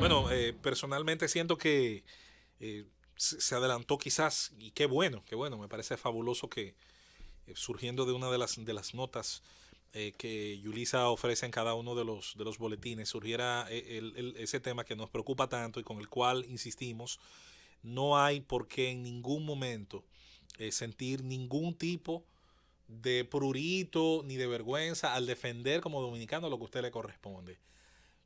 Bueno, eh, personalmente siento que eh, se adelantó quizás, y qué bueno, qué bueno, me parece fabuloso que eh, surgiendo de una de las, de las notas que Yulisa ofrece en cada uno de los, de los boletines, surgiera ese tema que nos preocupa tanto y con el cual insistimos, no hay por qué en ningún momento sentir ningún tipo de prurito ni de vergüenza al defender como dominicano lo que usted le corresponde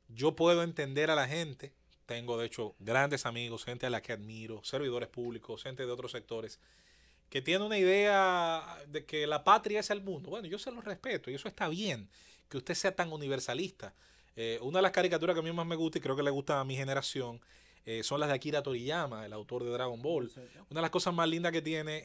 yo puedo entender a la gente. Tengo, de hecho, grandes amigos, gente a la que admiro, servidores públicos, gente de otros sectores, que tiene una idea de que la patria es el mundo. Bueno, yo se lo respeto y eso está bien, que usted sea tan universalista. Eh, una de las caricaturas que a mí más me gusta y creo que le gusta a mi generación eh, son las de Akira Toriyama, el autor de Dragon Ball. Una de las cosas más lindas que tiene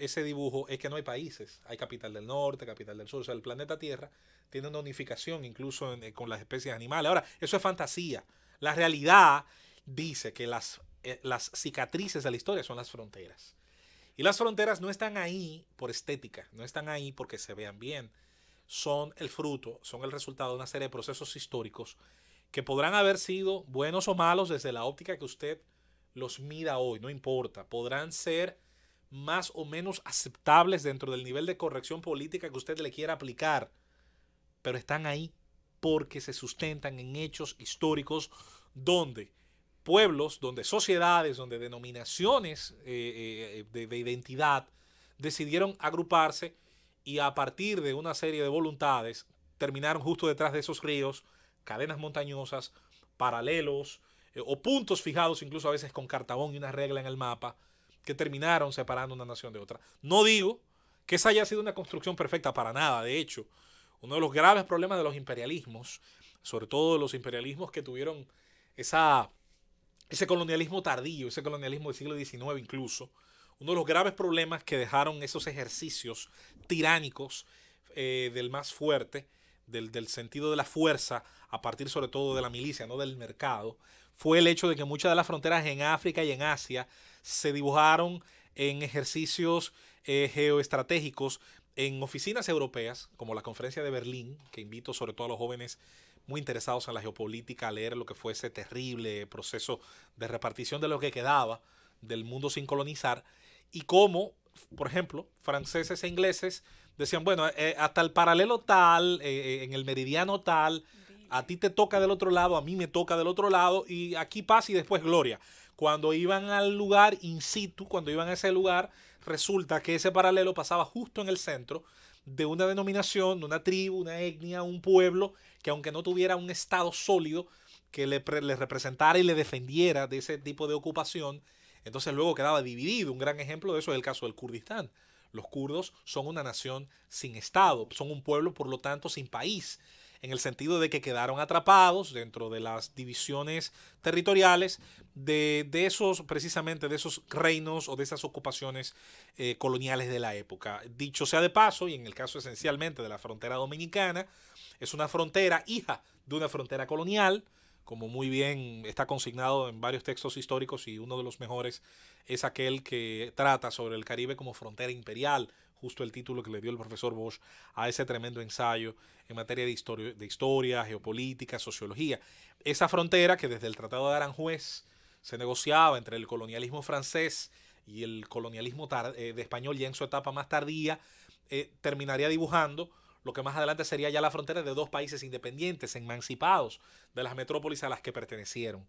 ese dibujo es que no hay países. Hay capital del norte, capital del sur. O sea, el planeta Tierra tiene una unificación incluso eh, con las especies animales. Ahora, eso es fantasía. La realidad dice que las, eh, las cicatrices de la historia son las fronteras. Y las fronteras no están ahí por estética, no están ahí porque se vean bien. Son el fruto, son el resultado de una serie de procesos históricos que podrán haber sido buenos o malos desde la óptica que usted los mida hoy, no importa, podrán ser más o menos aceptables dentro del nivel de corrección política que usted le quiera aplicar, pero están ahí porque se sustentan en hechos históricos donde pueblos, donde sociedades, donde denominaciones eh, eh, de identidad decidieron agruparse y a partir de una serie de voluntades terminaron justo detrás de esos ríos cadenas montañosas, paralelos eh, o puntos fijados incluso a veces con cartabón y una regla en el mapa que terminaron separando una nación de otra. No digo que esa haya sido una construcción perfecta para nada, de hecho, uno de los graves problemas de los imperialismos, sobre todo los imperialismos que tuvieron esa, ese colonialismo tardío, ese colonialismo del siglo XIX incluso, uno de los graves problemas que dejaron esos ejercicios tiránicos eh, del más fuerte, del, sentido de la fuerza, a partir sobre todo de la milicia, no del mercado, fue el hecho de que muchas de las fronteras en África y en Asia se dibujaron en ejercicios eh, geoestratégicos en oficinas europeas, como la conferencia de Berlín, que invito sobre todo a los jóvenes muy interesados en la geopolítica a leer lo que fue ese terrible proceso de repartición de lo que quedaba del mundo sin colonizar, y cómo, por ejemplo, franceses e ingleses decían, bueno, eh, eh, hasta el paralelo tal, eh, en el meridiano tal, a ti te toca del otro lado, a mí me toca del otro lado, y aquí pasa y después gloria. Cuando iban al lugar in situ, cuando iban a ese lugar, resulta que ese paralelo pasaba justo en el centro de una denominación, de una tribu, una etnia, un pueblo, que aunque no tuviera un estado sólido que le, le representara y le defendiera de ese tipo de ocupación, entonces luego quedaba dividido. Un gran ejemplo de eso es el caso del Kurdistán. Los kurdos son una nación sin Estado, son un pueblo por lo tanto sin país, en el sentido de que quedaron atrapados dentro de las divisiones territoriales de, esos, precisamente de esos reinos o de esas ocupaciones eh, coloniales de la época. Dicho sea de paso, y en el caso esencialmente de la frontera dominicana, es una frontera hija de una frontera colonial, como muy bien está consignado en varios textos históricos y uno de los mejores es aquel que trata sobre el Caribe como frontera imperial, justo el título que le dio el profesor Bosch a ese tremendo ensayo en materia de historia, de historia geopolítica, sociología. Esa frontera que desde el Tratado de Aranjuez se negociaba entre el colonialismo francés y el colonialismo eh, de español ya en su etapa más tardía, eh, terminaría dibujando lo que más adelante sería ya la frontera de dos países independientes, emancipados de las metrópolis a las que pertenecieron.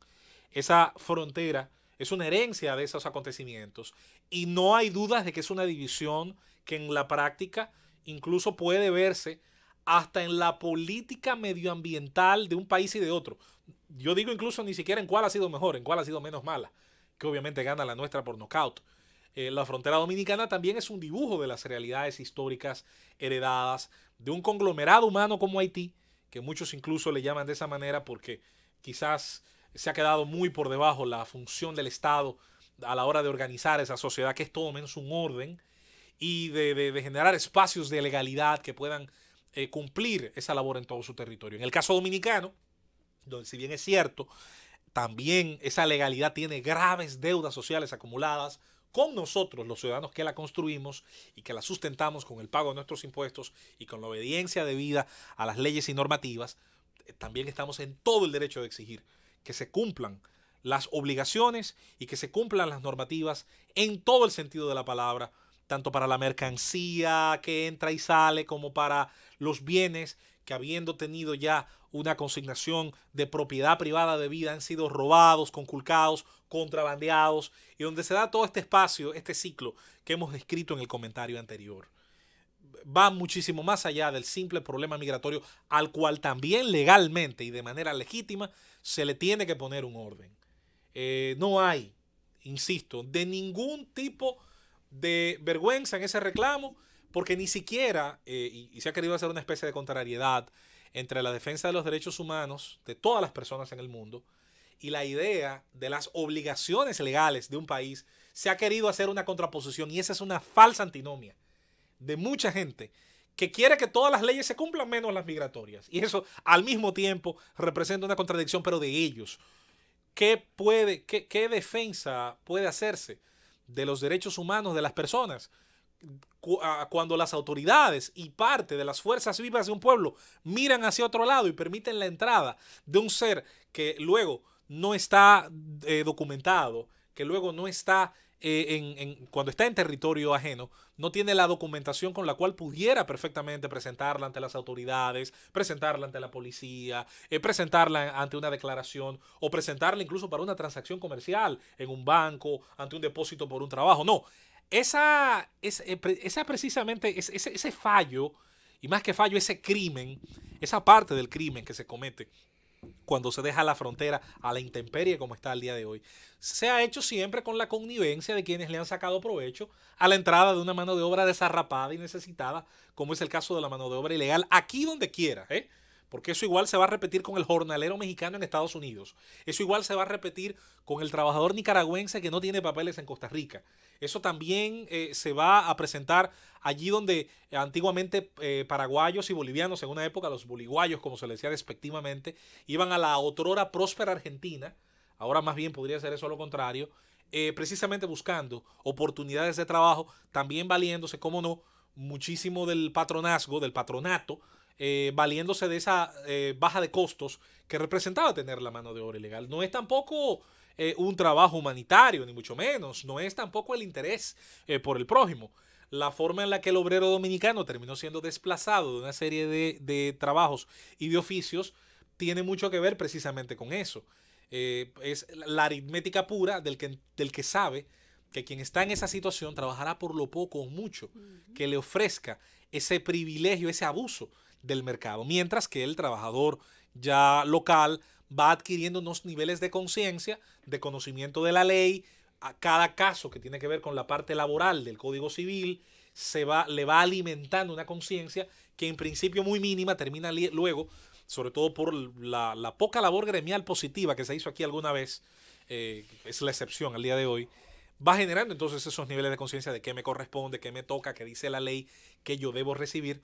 Esa frontera es una herencia de esos acontecimientos y no hay dudas de que es una división que en la práctica incluso puede verse hasta en la política medioambiental de un país y de otro. Yo digo incluso ni siquiera en cuál ha sido mejor, en cuál ha sido menos mala, que obviamente gana la nuestra por nocaut. Eh, la frontera dominicana también es un dibujo de las realidades históricas heredadas de un conglomerado humano como Haití, que muchos incluso le llaman de esa manera porque quizás se ha quedado muy por debajo la función del Estado a la hora de organizar esa sociedad, que es todo menos un orden, y de, generar espacios de legalidad que puedan eh, cumplir esa labor en todo su territorio. En el caso dominicano, donde si bien es cierto, también esa legalidad tiene graves deudas sociales acumuladas con nosotros, los ciudadanos que la construimos y que la sustentamos con el pago de nuestros impuestos y con la obediencia debida a las leyes y normativas, eh, también estamos en todo el derecho de exigir que se cumplan las obligaciones y que se cumplan las normativas en todo el sentido de la palabra, tanto para la mercancía que entra y sale como para los bienes que habiendo tenido ya una consignación de propiedad privada de vida han sido robados, conculcados, contrabandeados, y donde se da todo este espacio, este ciclo que hemos descrito en el comentario anterior. Va muchísimo más allá del simple problema migratorio al cual también legalmente y de manera legítima se le tiene que poner un orden. Eh, no hay, insisto, de ningún tipo de vergüenza en ese reclamo, porque ni siquiera, eh, y, y, se ha querido hacer una especie de contrariedad, entre la defensa de los derechos humanos de todas las personas en el mundo y la idea de las obligaciones legales de un país, se ha querido hacer una contraposición y esa es una falsa antinomia de mucha gente que quiere que todas las leyes se cumplan menos las migratorias. Y eso al mismo tiempo representa una contradicción, pero de ellos. ¿Qué, puede, qué, qué defensa puede hacerse de los derechos humanos de las personas cuando las autoridades y parte de las fuerzas vivas de un pueblo miran hacia otro lado y permiten la entrada de un ser que luego no está eh, documentado, que luego no está eh, en, cuando está en territorio ajeno, no tiene la documentación con la cual pudiera perfectamente presentarla ante las autoridades, presentarla ante la policía, eh, presentarla ante una declaración o presentarla incluso para una transacción comercial en un banco, ante un depósito por un trabajo. No, esa, eh, esa, precisamente, ese, ese fallo, y más que fallo, ese crimen, esa parte del crimen que se comete cuando se deja la frontera a la intemperie como está el día de hoy, se ha hecho siempre con la connivencia de quienes le han sacado provecho a la entrada de una mano de obra desarrapada y necesitada, como es el caso de la mano de obra ilegal, aquí donde quiera. ¿eh? Porque eso igual se va a repetir con el jornalero mexicano en Estados Unidos. Eso igual se va a repetir con el trabajador nicaragüense que no tiene papeles en Costa Rica. Eso también eh, se va a presentar allí donde antiguamente eh, paraguayos y bolivianos, en una época los boliguayos, como se les decía respectivamente, iban a la otrora próspera Argentina. Ahora más bien podría ser eso lo contrario. Eh, precisamente buscando oportunidades de trabajo, también valiéndose, como no, muchísimo del patronazgo, del patronato eh, valiéndose de esa eh, baja de costos que representaba tener la mano de obra ilegal. No es tampoco eh, un trabajo humanitario, ni mucho menos, no es tampoco el interés por el prójimo. La forma en la que el obrero dominicano terminó siendo desplazado de una serie de, trabajos y de oficios tiene mucho que ver precisamente con eso. es la aritmética pura del que, del que sabe que quien está en esa situación trabajará por lo poco o mucho que le ofrezca ese privilegio, ese abuso del mercado. Mientras que el trabajador ya local va adquiriendo unos niveles de conciencia, de conocimiento de la ley, a cada caso que tiene que ver con la parte laboral del Código Civil, se va, le va alimentando una conciencia que en principio muy mínima termina luego, sobre todo por la, poca labor gremial positiva que se hizo aquí alguna vez, eh, es la excepción al día de hoy, va generando entonces esos niveles de conciencia de qué me corresponde, qué me toca, qué dice la ley, qué yo debo recibir.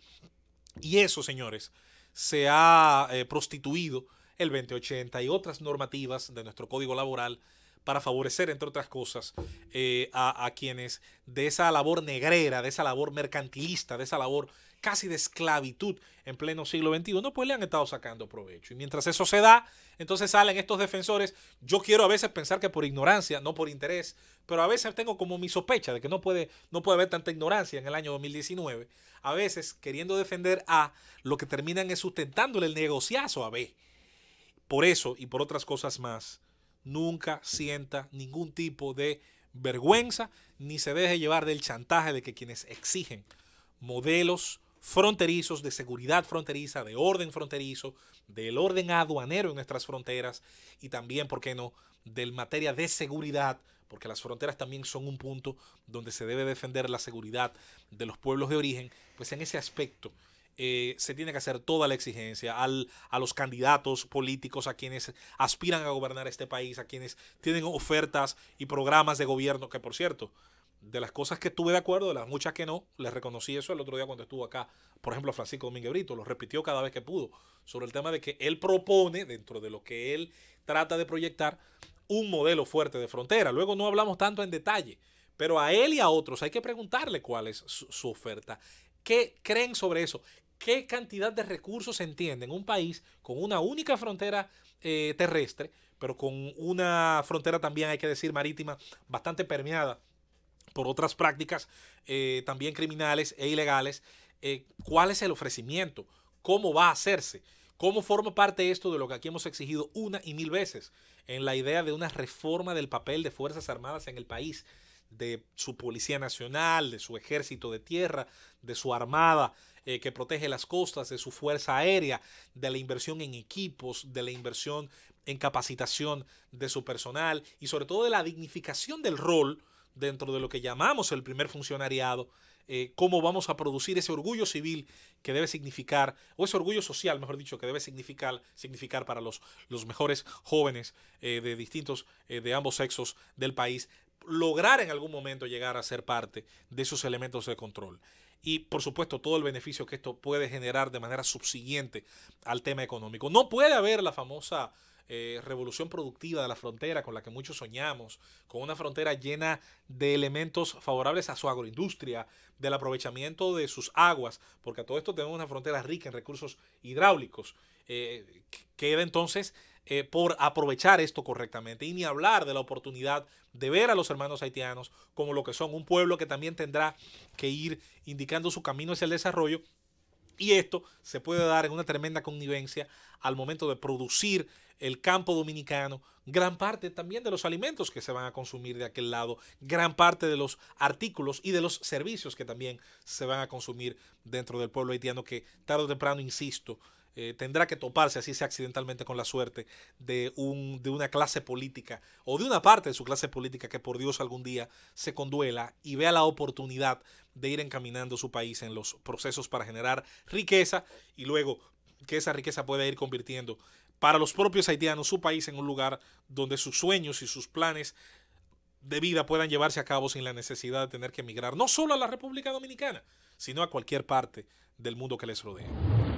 Y eso, señores, se ha eh, prostituido el 2080 y otras normativas de nuestro código laboral para favorecer, entre otras cosas, eh, a, quienes de esa labor negrera, de esa labor mercantilista, de esa labor casi de esclavitud en pleno siglo XXI, pues le han estado sacando provecho. Y mientras eso se da, entonces salen estos defensores. Yo quiero a veces pensar que por ignorancia, no por interés, pero a veces tengo como mi sospecha de que no puede, no puede haber tanta ignorancia en el año 2019. A veces queriendo defender A, lo que terminan es sustentándole el negociazo a B. Por eso y por otras cosas más, nunca sienta ningún tipo de vergüenza ni se deje llevar del chantaje de que quienes exigen modelos fronterizos, de seguridad fronteriza, de orden fronterizo, del orden aduanero en nuestras fronteras y también, ¿por qué no?, del materia de seguridad, porque las fronteras también son un punto donde se debe defender la seguridad de los pueblos de origen, pues en ese aspecto eh, se tiene que hacer toda la exigencia a los candidatos políticos, a quienes aspiran a gobernar este país, a quienes tienen ofertas y programas de gobierno, que por cierto, de las cosas que estuve de acuerdo, de las muchas que no, les reconocí eso el otro día cuando estuvo acá, por ejemplo, Francisco Domínguez Brito, lo repitió cada vez que pudo, sobre el tema de que él propone, dentro de lo que él trata de proyectar, un modelo fuerte de frontera. Luego no hablamos tanto en detalle, pero a él y a otros hay que preguntarle cuál es su oferta. ¿Qué creen sobre eso? qué cantidad de recursos se en un país con una única frontera eh, terrestre, pero con una frontera también, hay que decir, marítima, bastante permeada por otras prácticas eh, también criminales e ilegales. Eh, ¿Cuál es el ofrecimiento? ¿Cómo va a hacerse? ¿Cómo forma parte esto de lo que aquí hemos exigido una y mil veces en la idea de una reforma del papel de Fuerzas Armadas en el país? de su Policía Nacional, de su Ejército de Tierra, de su Armada, eh, que protege las costas, de su fuerza aérea, de la inversión en equipos, de la inversión en capacitación de su personal y sobre todo de la dignificación del rol dentro de lo que llamamos el primer funcionariado, eh, cómo vamos a producir ese orgullo civil que debe significar, o ese orgullo social, mejor dicho, que debe significar, significar para los, los mejores jóvenes eh, de distintos, de ambos sexos del país, lograr en algún momento llegar a ser parte de esos elementos de control y por supuesto todo el beneficio que esto puede generar de manera subsiguiente al tema económico. No puede haber la famosa eh, revolución productiva de la frontera con la que muchos soñamos, con una frontera llena de elementos favorables a su agroindustria, del aprovechamiento de sus aguas, porque a todo esto tenemos una frontera rica en recursos hidráulicos. Eh, queda entonces eh, por aprovechar esto correctamente y ni hablar de la oportunidad de ver a los hermanos haitianos como lo que son, un pueblo que también tendrá que ir indicando su camino hacia el desarrollo y esto se puede dar en una tremenda connivencia al momento de producir el campo dominicano, gran parte también de los alimentos que se van a consumir de aquel lado, gran parte de los artículos y de los servicios que también se van a consumir dentro del pueblo haitiano que tarde o temprano, insisto, eh, tendrá que toparse, así sea accidentalmente, con la suerte de, de una clase política o de una parte de su clase política que por Dios algún día se conduela y vea la oportunidad de ir encaminando su país en los procesos para generar riqueza y luego que esa riqueza pueda ir convirtiendo para los propios haitianos su país en un lugar donde sus sueños y sus planes de vida puedan llevarse a cabo sin la necesidad de tener que emigrar no solo a la República Dominicana, sino a cualquier parte del mundo que les rodee.